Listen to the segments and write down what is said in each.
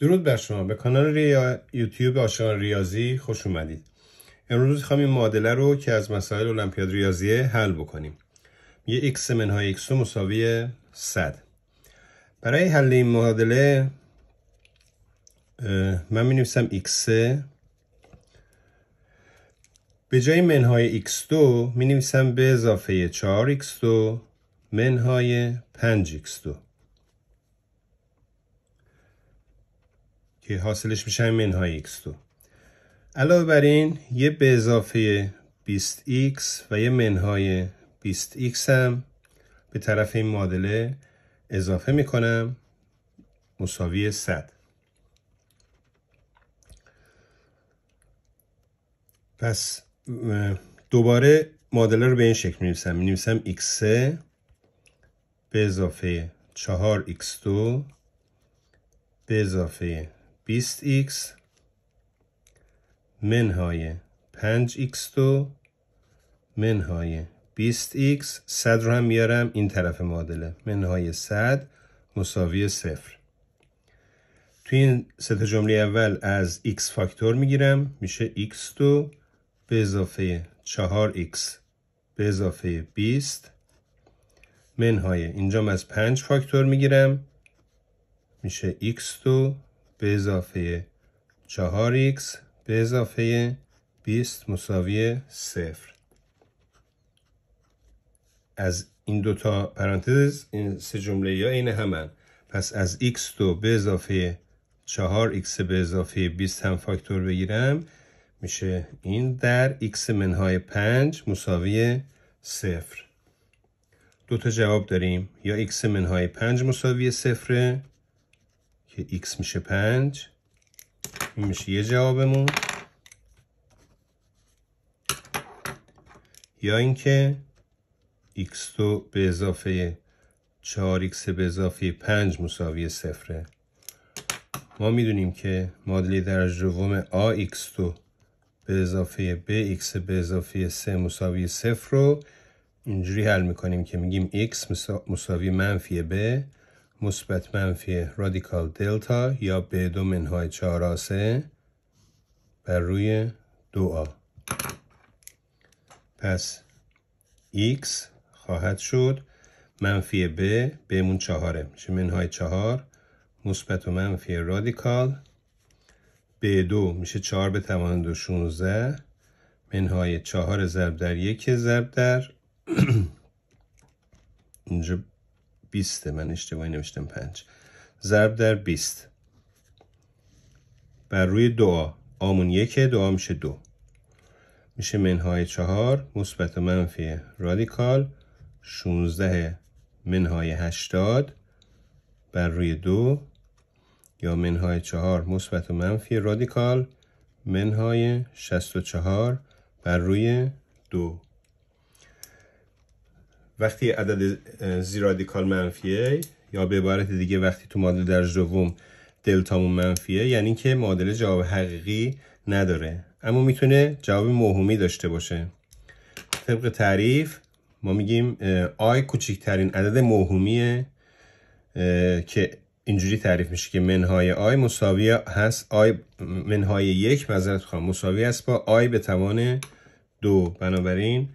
درود بر شما به کانال ریا... یوتیوب آشان ریاضی خوش اومدید امروز میخوام این معادله رو که از مسائل المپیاد ریاضیه حل بکنیم یه x منهای x مساوی 100 برای حل این معادله من می x به جای منهای x2 می‌نویسم به اضافه 4x2 منهای 5x2 که حاصلش میشه منهای x2 علاوه بر این یه به اضافه 20x و یه منهای 20x هم به طرف این معادله اضافه میکنم مساوی 100 پس دوباره معادله رو به این شکل می‌نویسم می‌نویسم x به اضافه 4x2 به اضافه 20x منهای 5x 2 منهای 20x 100 رو هم میارم این طرف معادله منهای 100 مساوی صفر توی این سه جمله اول از x فاکتور میگیرم میشه x 2 به اضافه 4x به اضافه 20 منهای اینجام از 5 فاکتور میگیرم میشه x 2 به اضافه 4x به اضافه 20 مساوی 0 از این دوتا پرانتز این سه جمله یا عین همن پس از x تو به اضافه 4x به اضافه 20 هم فاکتور بگیرم میشه این در x منهای 5 مساوی 0 دو تا جواب داریم یا x منهای 5 مساوی 0 که x میشه 5 این میشه یه جوابمون یا اینکه x تو به اضافه 4x به اضافه 5 مساوی صفره ما میدونیم که معادله درجه دوم ax تو به اضافه bx به اضافه 3 مساوی صفر رو اینجوری حل میکنیم که میگیم x مساوی منفی b مثبت منفی رادیکال دلتا یا به دو منهای آسه بر روی دو آ پس X خواهد شد منفی ب بمون چهاره میشه منهای چهار مثبت و منفی رادیکال ب دو میشه چهار به توان دو شونزده منهای چهار ضرب در یک ضرب در اینجا 20 من اشتباهی نوشتم 5 ضرب در 20 بر روی دعا آمون یک دعا میشه دو میشه منهای چهار مثبت و منفی رادیکال 16 منهای 80 بر روی دو یا منهای چهار مثبت و منفی رادیکال منهای 64 بر روی دو وقتی عدد زیرادیکال رادیکال منفیه یا به عبارت دیگه وقتی تو معادله در دوم دلتامون منفیه یعنی که معادله جواب حقیقی نداره اما میتونه جواب موهومی داشته باشه طبق تعریف ما میگیم آی کوچکترین عدد موهومیه که اینجوری تعریف میشه که منهای آی مساوی هست آی منهای یک مذارت خواهم مساوی است با آی به توان دو بنابراین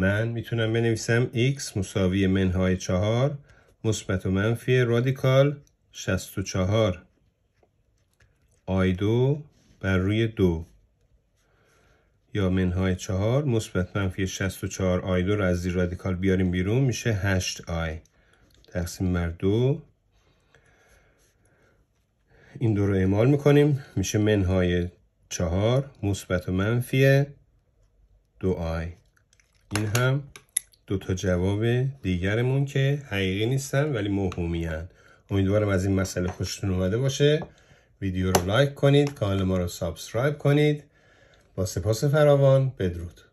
من میتونم بنویسم x مساوی منهای 4 مثبت و منفی رادیکال 64 i2 بر روی 2 یا منهای 4 مثبت منفی 64 i2 رو از زیر رادیکال بیاریم بیرون میشه 8i تقسیم بر دو این دو رو اعمال می‌کنیم میشه منهای 4 مثبت منفی 2i این هم دو تا جواب دیگرمون که حقیقی نیستن ولی موهومی هن. امیدوارم از این مسئله خوشتون اومده باشه ویدیو رو لایک کنید کانال ما رو سابسکرایب کنید با سپاس فراوان بدرود